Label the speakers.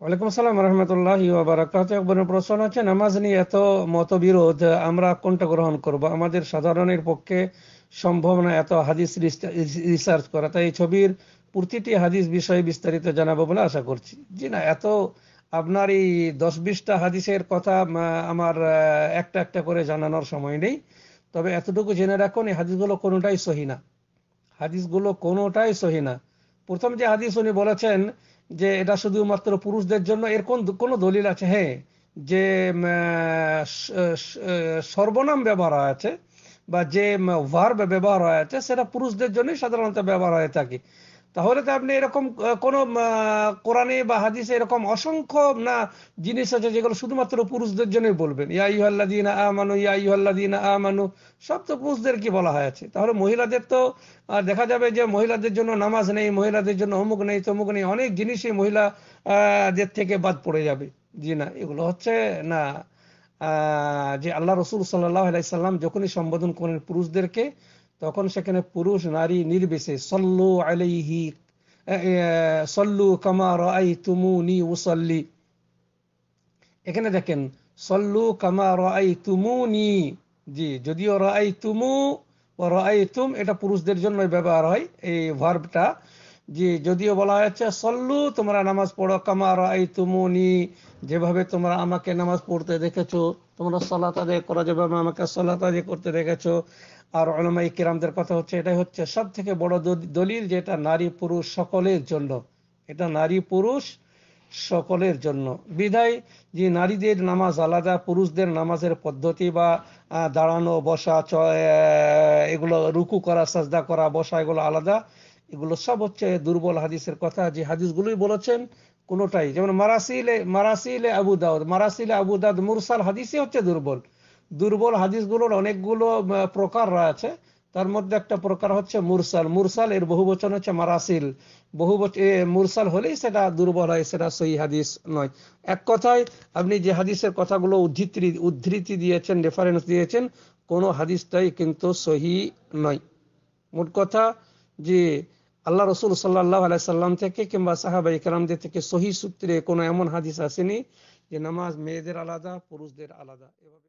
Speaker 1: ওয়ালাইকুম আসসালাম রহমতুল্লাহ একবার প্রশ্ন আছে নামাজ নিয়ে এত মতবিরোধ আমরা কোনটা গ্রহণ করব আমাদের সাধারণের পক্ষে সম্ভব না এত হাদিস রিসার্চ করা তাই এই ছবির প্রতিটি হাদিস বিষয়ে বিস্তারিত জানাবো বলে আশা করছি জি না এত আপনার এই দশ বিশটা হাদিসের কথা আমার একটা একটা করে জানানোর সময় নেই তবে এতটুকু জেনে রাখুন এই হাদিসগুলো কোনোটাই সহি না হাদিসগুলো কোনোটাই সহি না প্রথম যে হাদিস উনি বলেছেন যে এটা শুধুমাত্র পুরুষদের জন্য এর কোন কোন দলিল আছে হ্যাঁ যে সর্বনাম ব্যবহার আছে বা যে ভার্ব ব্যবহার হয়ে আছে সেটা পুরুষদের জন্যই সাধারণত ব্যবহার হয়ে থাকে তাহলে তো আপনি এরকম কোন কোরআনে বা হাদিসে এরকম অসংখ্য না জিনিস আছে যেগুলো শুধুমাত্র পুরুষদের জন্য বলবেন ইয়া ইহল্লা ইহল্লাদিন আমানু ইয়া ইহল্লা ইহল্লাদিন আমানু সব তো পুরুষদের কি বলা হয়েছে তাহলে মহিলাদের তো দেখা যাবে যে মহিলাদের জন্য নামাজ নেই মহিলাদের জন্য অমুক নেই তমুক নেই অনেক জিনিসই মহিলাদের থেকে বাদ পড়ে যাবে জি না এগুলো হচ্ছে না যে আল্লাহ রসুল সাল্লাহ আলাইসাল্লাম যখনই সম্বোধন করেন পুরুষদেরকে তখন সেখানে পুরুষ নারী নির্বিশে সল্লু আলাইহি সল্লু কামার আই তুমুনি উসল্লি এখানে দেখেন সল্লু কামা রাই তুমুনি জি যদিও রাই তুমু রাই তুম এটা পুরুষদের জন্য ব্যবহার হয় এই ভার্বটা যে যদিও বলা হয়েছে সল্লু তোমরা নামাজ পড়ো কামার আই তুমনি যেভাবে তোমরা আমাকে নামাজ পড়তে দেখেছো তোমরা সলাত আদায় করা যেভাবে আমাকে সলাত আদায় করতে দেখেছো আর অলমাই কিরামদের কথা হচ্ছে এটাই হচ্ছে সব থেকে বড় দলিল যে এটা নারী পুরুষ সকলের জন্য এটা নারী পুরুষ সকলের জন্য বিধায় যে নারীদের নামাজ আলাদা পুরুষদের নামাজের পদ্ধতি বা দাঁড়ানো বসা এগুলো রুকু করা সাজদা করা বসা এগুলো আলাদা এগুলো সব হচ্ছে দুর্বল হাদিসের কথা যে হাদিসগুলোই বলেছেন কোনোটাই যেমন মারাসিলে মারাসিলে আবু দাউদ মারাসিলে আবু দাউদ মুরসাল হাদিসই হচ্ছে দুর্বল দুর্বল হাদিসগুলোর অনেকগুলো প্রকার রয়েছে তার মধ্যে একটা প্রকার হচ্ছে মুরসাল মুরসাল এর বহু বচন হচ্ছে মারাসিল বহু মুরসাল হলেই সেটা দুর্বল হয় সেটা সহি হাদিস নয় এক কথায় আপনি যে হাদিসের কথাগুলো উদ্ধৃতি উদ্ধৃতি দিয়েছেন রেফারেন্স দিয়েছেন কোনো হাদিসটাই কিন্তু সহি নয় মোট কথা যে আল্লাহ রসুল সাল্লাহ আলাইসাল্লাম থেকে কিংবা সাহাবা ইকরামদের থেকে সহি সূত্রে কোনো এমন হাদিস আসেনি যে নামাজ মেয়েদের আলাদা পুরুষদের আলাদা এভাবে